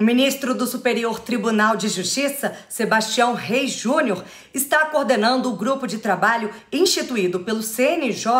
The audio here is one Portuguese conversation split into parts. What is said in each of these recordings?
O ministro do Superior Tribunal de Justiça, Sebastião Reis Júnior, está coordenando o grupo de trabalho instituído pelo CNJ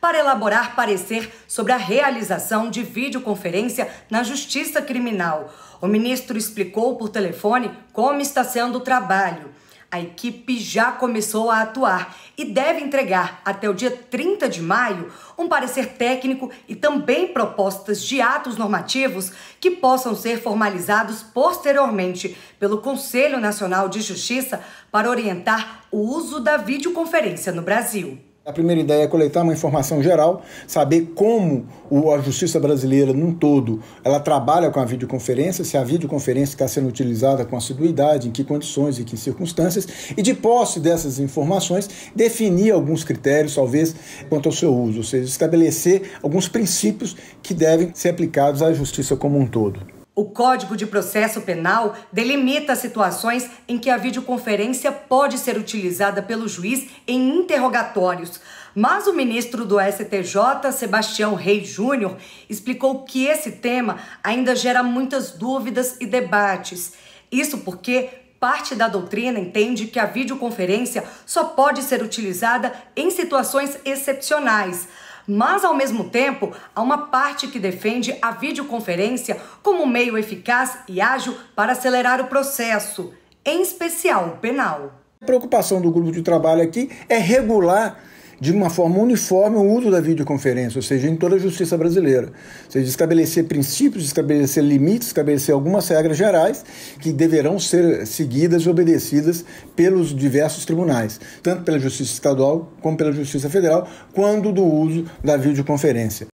para elaborar parecer sobre a realização de videoconferência na Justiça Criminal. O ministro explicou por telefone como está sendo o trabalho a equipe já começou a atuar e deve entregar até o dia 30 de maio um parecer técnico e também propostas de atos normativos que possam ser formalizados posteriormente pelo Conselho Nacional de Justiça para orientar o uso da videoconferência no Brasil. A primeira ideia é coletar uma informação geral, saber como a justiça brasileira, num todo, ela trabalha com a videoconferência, se a videoconferência está sendo utilizada com assiduidade, em que condições e que circunstâncias, e de posse dessas informações, definir alguns critérios, talvez, quanto ao seu uso, ou seja, estabelecer alguns princípios que devem ser aplicados à justiça como um todo. O Código de Processo Penal delimita situações em que a videoconferência pode ser utilizada pelo juiz em interrogatórios, mas o ministro do STJ, Sebastião Rei Júnior, explicou que esse tema ainda gera muitas dúvidas e debates. Isso porque parte da doutrina entende que a videoconferência só pode ser utilizada em situações excepcionais. Mas, ao mesmo tempo, há uma parte que defende a videoconferência como meio eficaz e ágil para acelerar o processo, em especial o penal. A preocupação do grupo de trabalho aqui é regular de uma forma uniforme o uso da videoconferência, ou seja, em toda a justiça brasileira. Ou seja, estabelecer princípios, estabelecer limites, estabelecer algumas regras gerais que deverão ser seguidas e obedecidas pelos diversos tribunais, tanto pela Justiça Estadual como pela Justiça Federal, quando do uso da videoconferência.